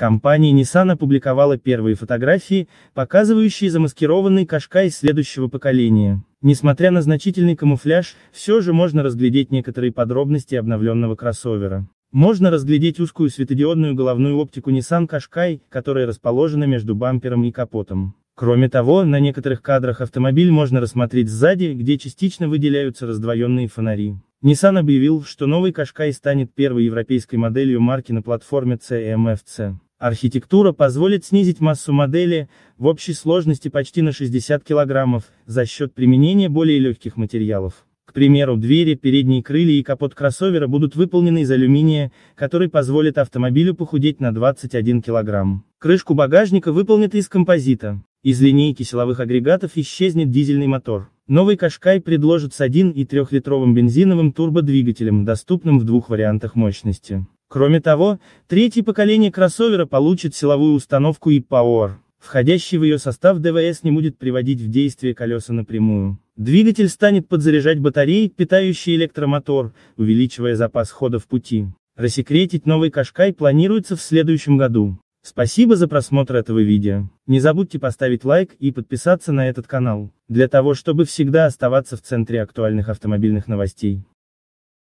Компания Nissan опубликовала первые фотографии, показывающие замаскированный Кашкай следующего поколения. Несмотря на значительный камуфляж, все же можно разглядеть некоторые подробности обновленного кроссовера. Можно разглядеть узкую светодиодную головную оптику Nissan Qashqai, которая расположена между бампером и капотом. Кроме того, на некоторых кадрах автомобиль можно рассмотреть сзади, где частично выделяются раздвоенные фонари. Nissan объявил, что новый Qashqai станет первой европейской моделью марки на платформе CMFC. Архитектура позволит снизить массу модели, в общей сложности почти на 60 кг, за счет применения более легких материалов. К примеру, двери, передние крылья и капот кроссовера будут выполнены из алюминия, который позволит автомобилю похудеть на 21 кг. Крышку багажника выполнят из композита. Из линейки силовых агрегатов исчезнет дизельный мотор. Новый Кашкай предложит с 1,3-литровым бензиновым турбодвигателем, доступным в двух вариантах мощности. Кроме того, третье поколение кроссовера получит силовую установку и power Входящий в ее состав ДВС не будет приводить в действие колеса напрямую. Двигатель станет подзаряжать батареи, питающие электромотор, увеличивая запас хода в пути. Рассекретить новый Кашкай планируется в следующем году. Спасибо за просмотр этого видео. Не забудьте поставить лайк и подписаться на этот канал, для того чтобы всегда оставаться в центре актуальных автомобильных новостей.